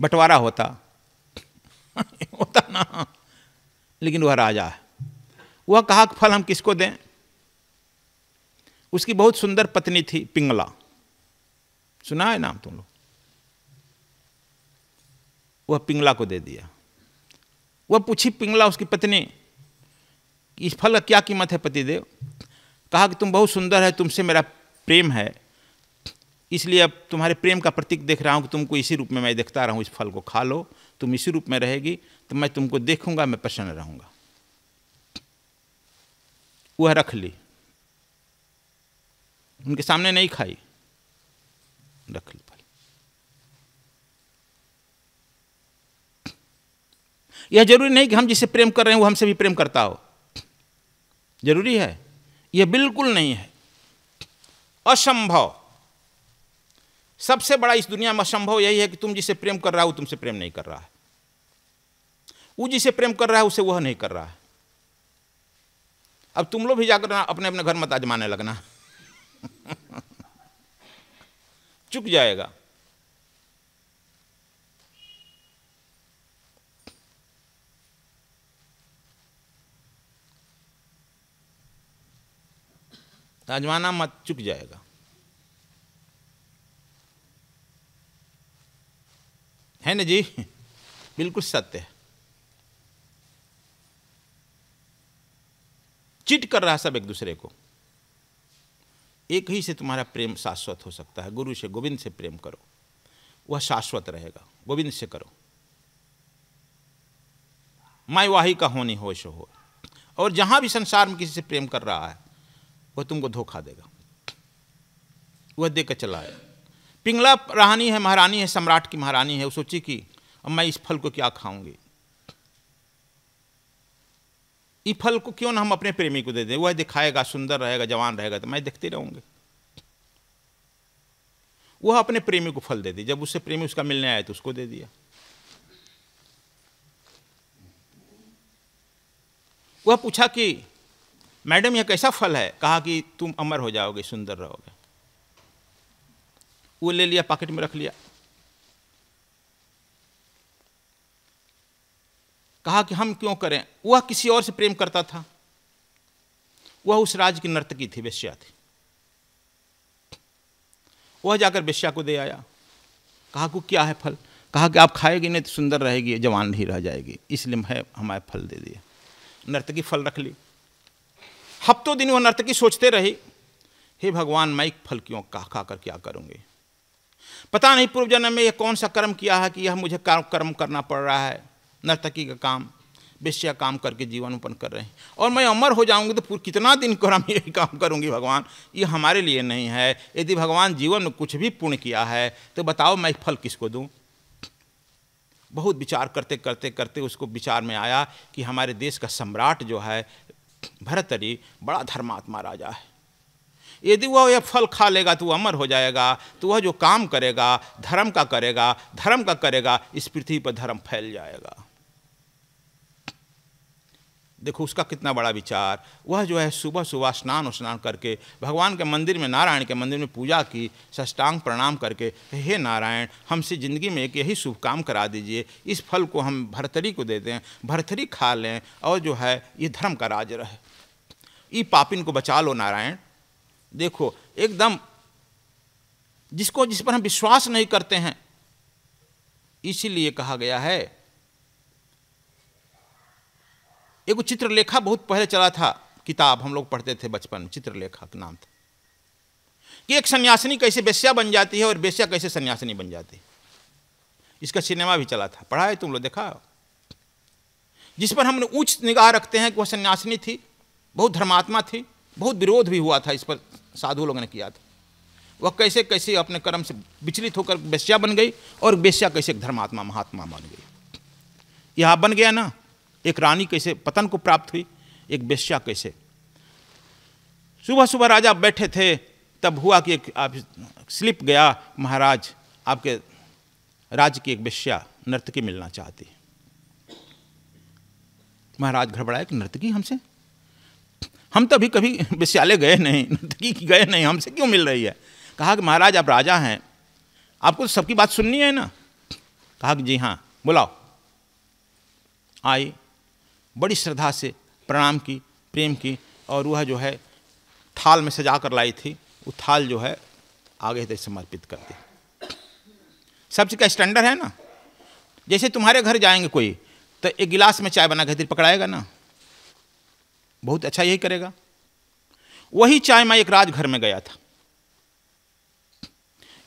A: बंटवारा होता होता ना लेकिन वह राजा है वह कहा फल हम किसको दें उसकी बहुत सुंदर पत्नी थी पिंगला सुना है नाम तुम लोग वह पिंगला को दे दिया वह पूछी पिंगला उसकी पत्नी इस फल का क्या कीमत है पतिदेव कहा कि तुम बहुत सुंदर है तुमसे मेरा प्रेम है इसलिए अब तुम्हारे प्रेम का प्रतीक देख रहा हूँ कि तुमको इसी रूप में मैं देखता रहा हूँ इस फल को खा लो तुम इसी रूप में रहेगी तो मैं तुमको देखूंगा मैं प्रसन्न रहूँगा वह रख ली उनके सामने नहीं खाई रख ली फल यह जरूरी नहीं कि हम जिसे प्रेम कर रहे हैं वो हमसे भी प्रेम करता हो जरूरी है यह बिल्कुल नहीं है असंभव सबसे बड़ा इस दुनिया में असंभव यही है कि तुम जिसे प्रेम कर रहा हो तुमसे प्रेम नहीं कर रहा है वो जिसे प्रेम कर रहा है उसे वह नहीं कर रहा है अब तुम लोग भी जाकर अपने अपने घर मत आजमाने लगना चुक जाएगा आजमाना मत चुक जाएगा है ना जी बिल्कुल सत्य है चिट कर रहा सब एक दूसरे को एक ही से तुम्हारा प्रेम शाश्वत हो सकता है गुरु से गोविंद से प्रेम करो वह शाश्वत रहेगा गोविंद से करो माई वाही का होनी होश हो और जहां भी संसार में किसी से प्रेम कर रहा है वह तुमको धोखा देगा वह देकर कर चला है पिंगला रानी है महारानी है सम्राट की महारानी है वो सोची कि अब मैं इस फल को क्या खाऊंगी इस फल को क्यों ना हम अपने प्रेमी को दे दें वह दिखाएगा सुंदर रहेगा जवान रहेगा तो मैं देखते रहूंगी वह अपने प्रेमी को फल दे दी जब उससे प्रेमी उसका मिलने आया तो उसको दे दिया वह पूछा कि मैडम यह कैसा फल है कहा कि तुम अमर हो जाओगे सुंदर रहोगे वो ले लिया पॉकेट में रख लिया कहा कि हम क्यों करें वह किसी और से प्रेम करता था वह उस राज्य की नर्तकी थी वेश्या थी वह जाकर बेश्या को दे आया कहा को क्या है फल कहा कि आप खाएगी नहीं तो सुंदर रहेगी जवान नहीं रह जाएगी इसलिए मैं हमारे फल दे दिया नर्तकी फल रख ली हफ्तों दिन वह नर्तकी सोचते रही हे भगवान मैं फल क्यों कहा खा कर क्या करूँगी पता नहीं पूर्व जन्म में यह कौन सा कर्म किया है कि यह मुझे कर्म करना पड़ रहा है नर्तकी का काम बेस्या काम करके जीवन उपन कर रहे हैं और मैं अमर हो जाऊंगी तो कितना दिन को हम यही काम करूंगी भगवान ये हमारे लिए नहीं है यदि भगवान जीवन में कुछ भी पुण्य किया है तो बताओ मैं फल किसको दूँ बहुत विचार करते करते करते उसको विचार में आया कि हमारे देश का सम्राट जो है भरतरी बड़ा धर्मात्मा राजा है यदि वह यह फल खा लेगा तो वह अमर हो जाएगा तो वह जो काम करेगा धर्म का करेगा धर्म का करेगा इस पृथ्वी पर धर्म फैल जाएगा देखो उसका कितना बड़ा विचार वह जो है सुबह सुबह स्नान स्नान करके भगवान के मंदिर में नारायण के मंदिर में पूजा की सष्टांग प्रणाम करके हे नारायण हमसे ज़िंदगी में एक यही शुभ काम करा दीजिए इस फल को हम भरतरी को दे दें भरतरी खा लें और जो है ये धर्म का राज रहे ये पापिन को बचा लो नारायण देखो एकदम जिसको जिस पर हम विश्वास नहीं करते हैं इसीलिए कहा गया है एगो चित्रलेखा बहुत पहले चला था किताब हम लोग पढ़ते थे बचपन में चित्रलेखा का नाम था कि एक सन्यासिनी कैसे बेस्या बन जाती है और बेस्या कैसे सन्यासिनी बन जाती है इसका सिनेमा भी चला था पढ़ा है तुम लोग देखा जिस पर हम उच्च निगाह रखते हैं कि वह सन्यासिनी थी बहुत धर्मात्मा थी बहुत विरोध भी हुआ था इस पर साधु लोगों ने किया था वह कैसे कैसे अपने कर्म से विचलित होकर बेस्या बन गई और बेस्या कैसे धर्मात्मा महात्मा बन गई यह बन गया ना एक रानी कैसे पतन को प्राप्त हुई एक बेश्या कैसे सुबह सुबह राजा बैठे थे तब हुआ कि एक आप स्लिप गया महाराज आपके राज्य की एक बेश्या नर्तकी मिलना चाहती महाराज घबराए कि नर्तकी हमसे हम तो अभी कभी बेस्यालय गए नहीं नर्तकी गए नहीं हमसे क्यों मिल रही है कहा कि महाराज आप राजा हैं आपको तो सबकी बात सुननी है ना कहा कि जी हाँ बुलाओ आई बड़ी श्रद्धा से प्रणाम की प्रेम की और वह जो है थाल में सजा कर लाई थी वो थाल जो है आगे तक समर्पित कर दी सब चीज़ का स्टैंडर्ड है ना जैसे तुम्हारे घर जाएंगे कोई तो एक गिलास में चाय बना के फिर पकड़ाएगा ना बहुत अच्छा यही करेगा वही चाय मैं एक राजघर में गया था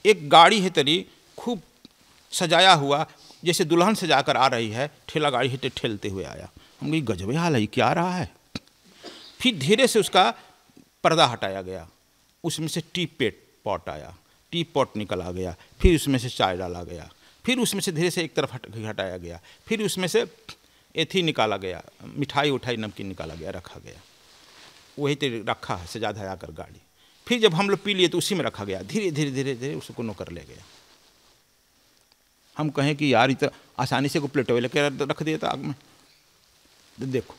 A: एक गाड़ी है तेरी खूब सजाया हुआ जैसे दुल्हन सजा कर आ रही है ठेला गाड़ी हेटे ठेलते हुए आया हम कही गजब हाल है क्या रहा है फिर धीरे से उसका पर्दा हटाया गया उसमें से टी पेट पॉट आया टी पॉट निकल आ गया फिर उसमें से चाय डाला गया फिर उसमें से धीरे से एक तरफ हट हटाया गया फिर उसमें से एथी निकाला गया मिठाई उठाई नमकीन निकाला गया रखा गया वही तो रखा है सजा धजा कर गाड़ी फिर जब हम लोग पी लिए तो उसी में रखा गया धीरे धीरे धीरे धीरे उसको नौकर ले गया हम कहें कि यार इतना तो आसानी से को प्लेटो लेकर रख दिया था आग में देखो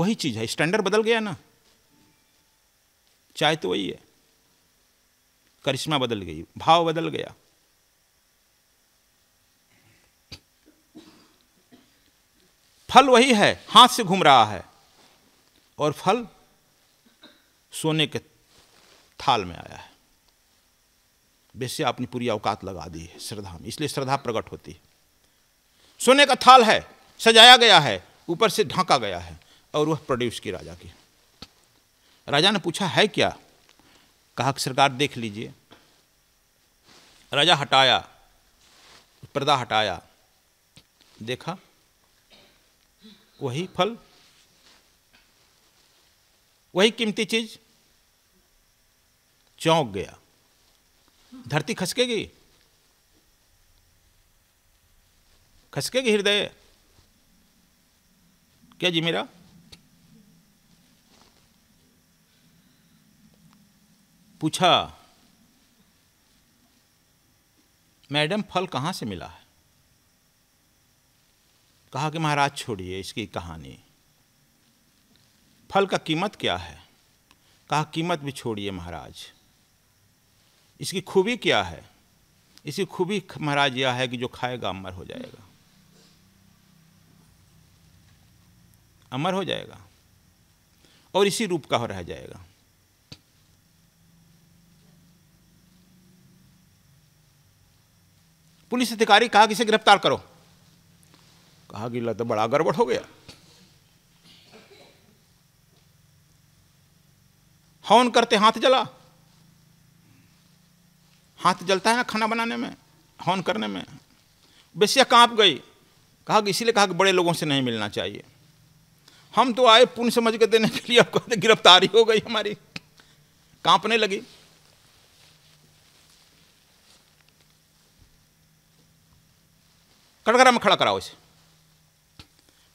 A: वही चीज है स्टैंडर्ड बदल गया ना चाय तो वही है करिश्मा बदल गई भाव बदल गया फल वही है हाथ से घूम रहा है और फल सोने के थाल में आया है वैसे आपने पूरी अवकात लगा दी है श्रद्धा में इसलिए श्रद्धा प्रकट होती है सोने का थाल है सजाया गया है ऊपर से ढांका गया है और वह प्रोड्यूस की राजा की राजा ने पूछा है क्या कहा सरकार देख लीजिए राजा हटाया पर्दा हटाया देखा वही फल वही कीमती चीज चौंक गया धरती खसकेगी खसकेगी हृदय क्या जी मेरा पूछा मैडम फल कहाँ से मिला है कहा कि महाराज छोड़िए इसकी कहानी फल का कीमत क्या है कहा कीमत भी छोड़िए महाराज इसकी खूबी क्या है इसकी खूबी महाराज यह है कि जो खाएगा अमर हो जाएगा अमर हो जाएगा और इसी रूप का हो रह जाएगा पुलिस अधिकारी कहा कि इसे गिरफ्तार करो कहा कि तो बड़ा गड़बड़ हो गया हवन करते हाथ जला हाथ जलता है ना खाना बनाने में हवन करने में बेसिया कांप गई कहा कि इसीलिए कहा कि बड़े लोगों से नहीं मिलना चाहिए हम तो आए पुण्य समझ के देने के लिए आपको गिरफ्तारी हो गई हमारी कांपने लगी कटघरा में खड़ा कराओ इसे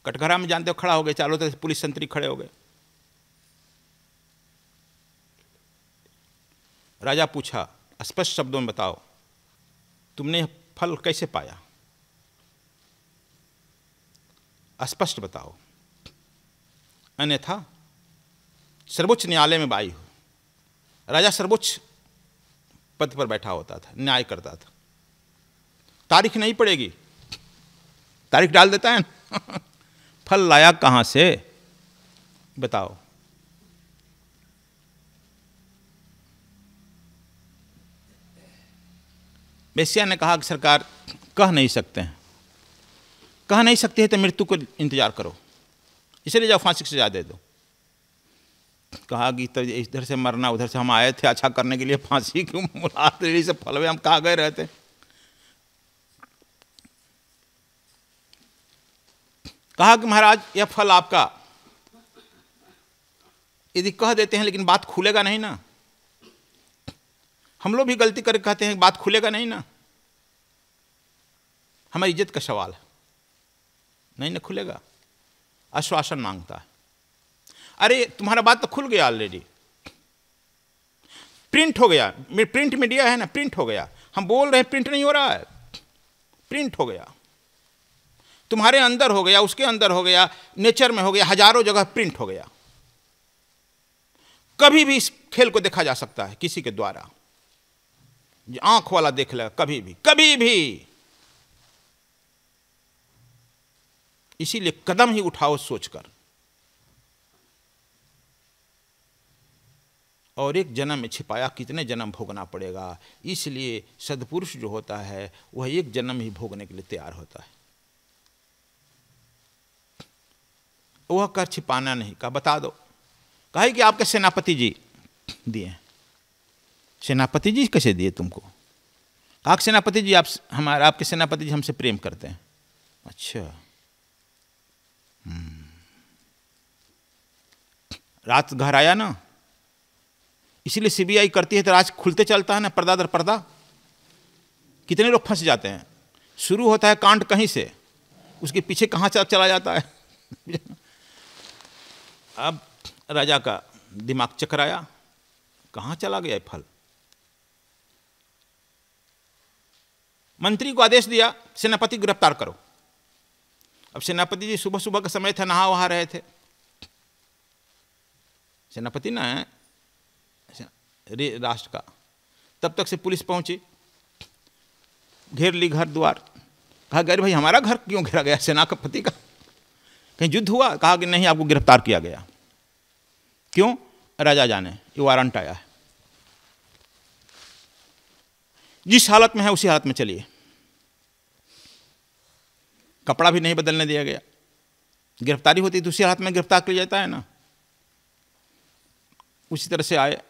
A: कटघरा में जानते हो खड़ा हो गए चारों तरफ पुलिस संतरी खड़े हो गए राजा पूछा स्पष्ट शब्दों में बताओ तुमने फल कैसे पाया स्पष्ट बताओ अन्यथा सर्वोच्च न्यायालय में बाई हो राजा सर्वोच्च पद पर बैठा होता था न्याय करता था तारीख नहीं पड़ेगी तारीख डाल देता है फल लाया कहाँ से बताओ बेसिया ने कहा कि सरकार कह नहीं सकते हैं कह नहीं सकते है तो मृत्यु को इंतजार करो इसलिए जाओ फांसी की सजा दे दो कहा कि तो इधर से मरना उधर से हम आए थे अच्छा करने के लिए फांसी क्यों मुलाद से फलवे हम कहा गए रहते कहा कि महाराज यह फल आपका यदि कह देते हैं लेकिन बात खुलेगा नहीं ना हम लोग भी गलती करके कहते हैं बात खुलेगा नहीं ना हमारी इज्जत का सवाल है नहीं ना खुलेगा आश्वासन मांगता है अरे तुम्हारा बात तो खुल गया ऑलरेडी प्रिंट हो गया प्रिंट मीडिया है ना प्रिंट हो गया हम बोल रहे हैं प्रिंट नहीं हो रहा है प्रिंट हो गया तुम्हारे अंदर हो गया उसके अंदर हो गया नेचर में हो गया हजारों जगह प्रिंट हो गया कभी भी इस खेल को देखा जा सकता है किसी के द्वारा आंख वाला देख लेगा कभी भी कभी भी इसीलिए कदम ही उठाओ सोचकर और एक जन्म में छिपाया कितने जन्म भोगना पड़ेगा इसलिए सदपुरुष जो होता है वह एक जन्म ही भोगने के लिए तैयार होता है वह कर छिपाना नहीं कहा बता दो कहा कि आपके सेनापति जी दिए सेनापति जी कैसे दिए तुमको कहा सेनापति जी आप हमारे आपके सेनापति जी हमसे प्रेम करते हैं अच्छा हम्म। रात घर आया ना इसीलिए सीबीआई करती है तो राज खुलते चलता है ना पर्दा दर पर्दा कितने लोग फंस जाते हैं शुरू होता है कांड कहीं से उसके पीछे कहाँ चला जाता है अब राजा का दिमाग चकराया कहाँ चला गया फल मंत्री को आदेश दिया सेनापति गिरफ्तार करो अब सेनापति जी सुबह सुबह का समय था नहा वहा रहे थे सेनापति ना है राष्ट्र का तब तक से पुलिस पहुंची घेर ली घर द्वार कहा गैर भाई हमारा घर क्यों घेरा गया सेनापति का कहीं युद्ध हुआ कहा कि नहीं आपको गिरफ्तार किया गया क्यों राजा जाने ये वारंट आया है जिस हालत में है उसी हालत में चलिए कपड़ा भी नहीं बदलने दिया गया गिरफ्तारी होती दूसरे हाथ में गिरफ्तार किया जाता है ना उसी तरह से आए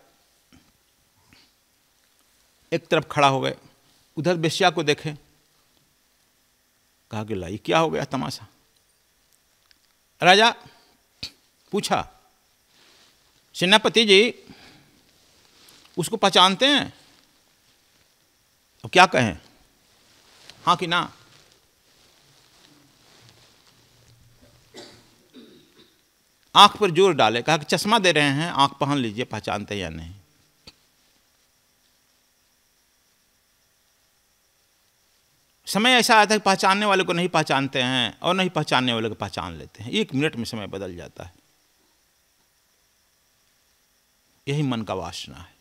A: एक तरफ खड़ा हो गए उधर बेश्या को देखे कहा कि लाई क्या हो गया तमाशा राजा पूछा सेनापति जी उसको पहचानते हैं तो क्या कहें हाँ कि ना आंख पर जोर डाले कहा कि चश्मा दे रहे हैं आंख पहन लीजिए पहचानते या नहीं समय ऐसा आता है कि पहचानने वाले को नहीं पहचानते हैं और नहीं पहचानने वाले को पहचान लेते हैं एक मिनट में समय बदल जाता है यही मन का वासना है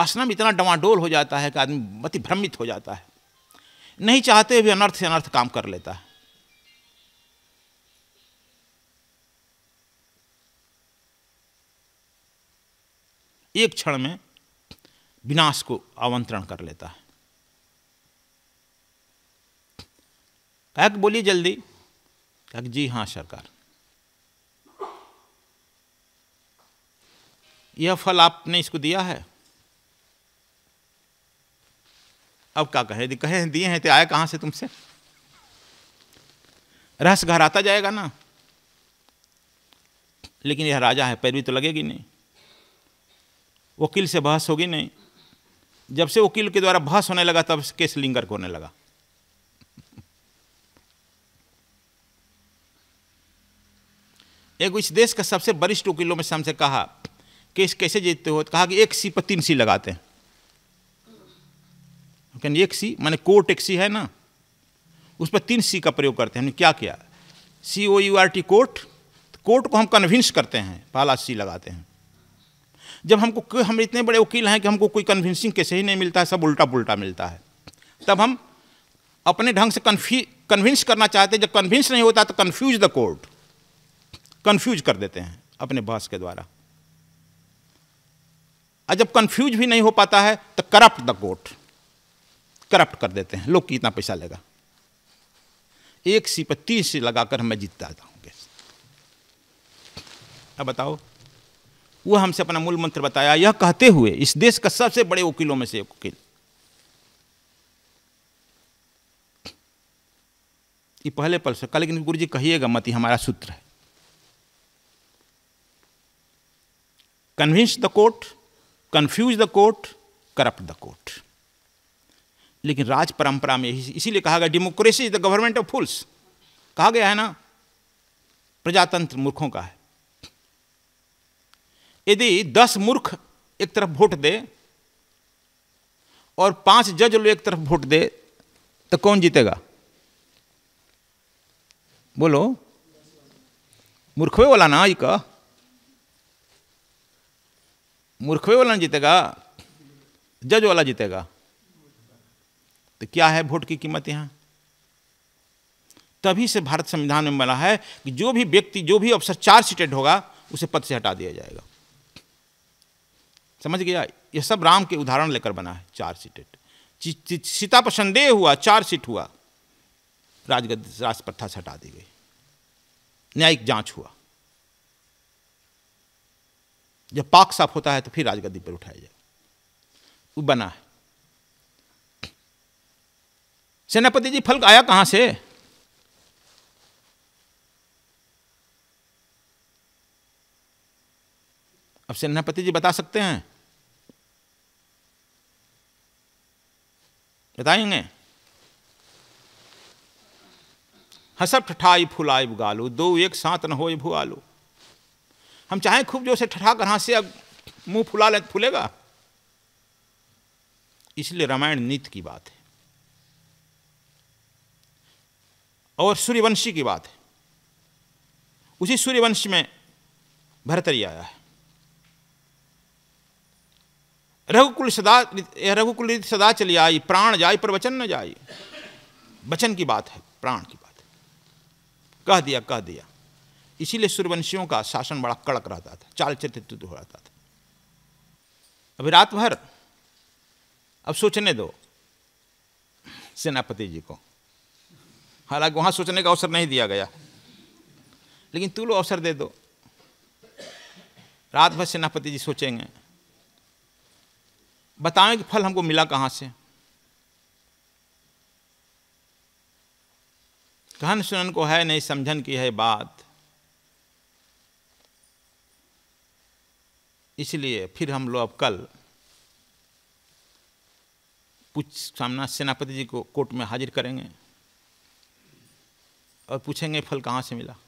A: वासना में इतना डवाडोल हो जाता है कि आदमी अति भ्रमित हो जाता है नहीं चाहते हुए अनर्थ से अनर्थ काम कर लेता है एक क्षण में विनाश को आमंत्रण कर लेता है कहक बोली जल्दी कहक जी हाँ सरकार यह फल आपने इसको दिया है अब क्या कहे यदि कहे दिए हैं तो आए कहाँ से तुमसे रहस्य घर आता जाएगा ना लेकिन यह राजा है पैरवी तो लगेगी नहीं वकील से बहस होगी नहीं जब से वकील के द्वारा बहस होने लगा तब केस लिंगर होने लगा एक इस देश का सबसे वरिष्ठ वकीलों में से हमसे कहा केस कैसे जीतते हो तो कहा कि एक सी पर तीन सी लगाते हैं कहने एक सी माने कोर्ट एक सी है ना उस पर तीन सी का प्रयोग करते हैं हमने क्या किया C O U R T court तो कोर्ट को हम कन्विंस करते हैं पहला सी लगाते हैं जब हमको हम इतने बड़े वकील हैं कि हमको कोई कन्विंसिंग कैसे ही नहीं मिलता है सब उल्टा पुल्टा मिलता है तब हम अपने ढंग से कन्विंस करना चाहते हैं जब कन्विंस नहीं होता तो कन्फ्यूज द कोर्ट कन्फ्यूज कर देते हैं अपने बहस के द्वारा और जब कन्फ्यूज भी नहीं हो पाता है तो करप्ट द कोर्ट करप्ट कर देते हैं लोग कितना पैसा लेगा एक सी पर तीन सी लगाकर मैं जीतता जाऊँगे अब बताओ वो हमसे अपना मूल मंत्र बताया यह कहते हुए इस देश का सबसे बड़े वकीलों में से एक वकील ये पहले पल से कल लेकिन गुरु जी कहिएगा मत हमारा सूत्र है convince the court confuse the court corrupt the court लेकिन राज परंपरा में इसीलिए कहा गया democracy is the government of fools कहा गया है ना प्रजातंत्र मूर्खों का है यदि दस मूर्ख एक तरफ वोट दे और पांच जज लोग एक तरफ वोट दे तो कौन जीतेगा बोलो मूर्खवे वाला ना का मूर्खवे वाला ना जीतेगा जज वाला जीतेगा तो क्या है वोट की कीमत यहां तभी से भारत संविधान में मिला है कि जो भी व्यक्ति जो भी अफसर चार सीटेड होगा उसे पद से हटा दिया जाएगा समझ गया यह सब राम के उदाहरण लेकर बना है चार सीटेड सीता पर संदेह हुआ चार सीट हुआ राज राजप्रथा से हटा दी गई न्यायिक जांच हुआ जब पाक साफ होता है तो फिर राजगद्दी पर उठाया जाए वो बना है सेनापति जी फल आया कहां से अब सेनापति जी बता सकते हैं बताएंगे हसब ठठाई फुलाई गालो दो एक साथ न हो भुआलो हम चाहें खूब जोर से ठठा कर हंसे अब मुंह फुला ले फूलेगा इसलिए रामायण नीति की बात है और सूर्यवंशी की बात है उसी सूर्यवंशी में भरतरी आया है रघुकुल सदा रघुकुल सदा चली आई प्राण जाए पर वचन न जाए वचन की बात है प्राण की बात है कह दिया कह दिया इसीलिए सूर्यवंशियों का शासन बड़ा कड़क रहता था चाल चित्र हो रहता था अभी रात भर अब सोचने दो सेनापति जी को हालांकि वहां सोचने का अवसर नहीं दिया गया लेकिन तू लो अवसर दे दो रात भर सेनापति जी सोचेंगे बताएं कि फल हमको मिला कहाँ से कहन सुनन को है नहीं समझन की है बात इसलिए फिर हम लोग अब कल पूछ सामना सेनापति जी को कोर्ट में हाजिर करेंगे और पूछेंगे फल कहाँ से मिला